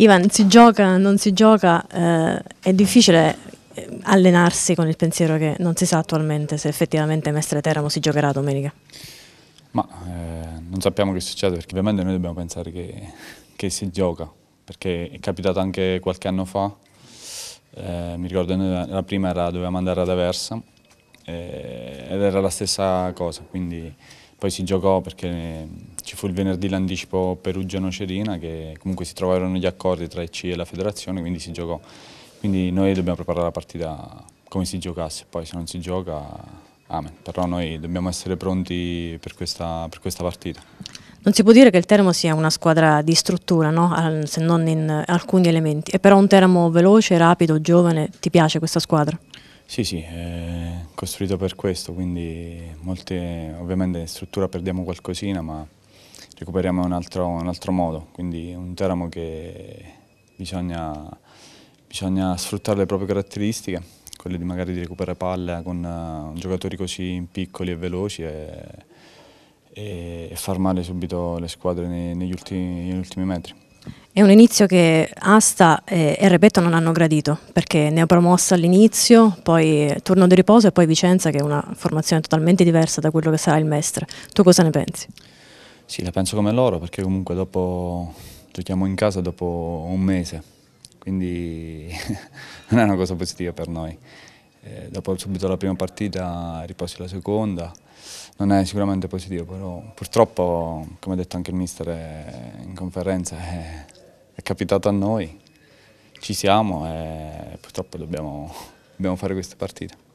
Ivan, si gioca, non si gioca, eh, è difficile eh, allenarsi con il pensiero che non si sa attualmente se effettivamente Mestre Teramo si giocherà domenica. Ma eh, non sappiamo che succede perché ovviamente noi dobbiamo pensare che, che si gioca, perché è capitato anche qualche anno fa, eh, mi ricordo che la prima era, dovevamo andare ad Aversa eh, ed era la stessa cosa, quindi poi si giocò perché ci fu il venerdì l'anticipo Perugia-Nocerina che comunque si trovarono gli accordi tra il C e la federazione, quindi si giocò. Quindi noi dobbiamo preparare la partita come si giocasse, poi se non si gioca, amen. Però noi dobbiamo essere pronti per questa, per questa partita. Non si può dire che il Teramo sia una squadra di struttura, no? se non in alcuni elementi. È però un Teramo veloce, rapido, giovane. Ti piace questa squadra? Sì, sì, è costruito per questo, quindi molte, ovviamente in struttura perdiamo qualcosina, ma recuperiamo un altro, un altro modo, quindi un Teramo che bisogna, bisogna, sfruttare le proprie caratteristiche, quelle di magari di recuperare palle con eh, giocatori così piccoli e veloci e, e, far male subito le squadre negli ultimi, negli ultimi metri. È un inizio che Asta e, Repetto non hanno gradito, perché ne ha promosso all'inizio, poi Turno di riposo e poi Vicenza, che è una formazione totalmente diversa da quello che sarà il Mestre. Tu cosa ne pensi? Sì, la penso come loro, perché comunque dopo giochiamo in casa dopo un mese, quindi non è una cosa positiva per noi. Eh, dopo subito la prima partita, riposi la seconda, non è sicuramente positivo, però purtroppo, come ha detto anche il mister eh, in conferenza, eh, è capitato a noi, ci siamo e purtroppo dobbiamo, dobbiamo fare queste partite.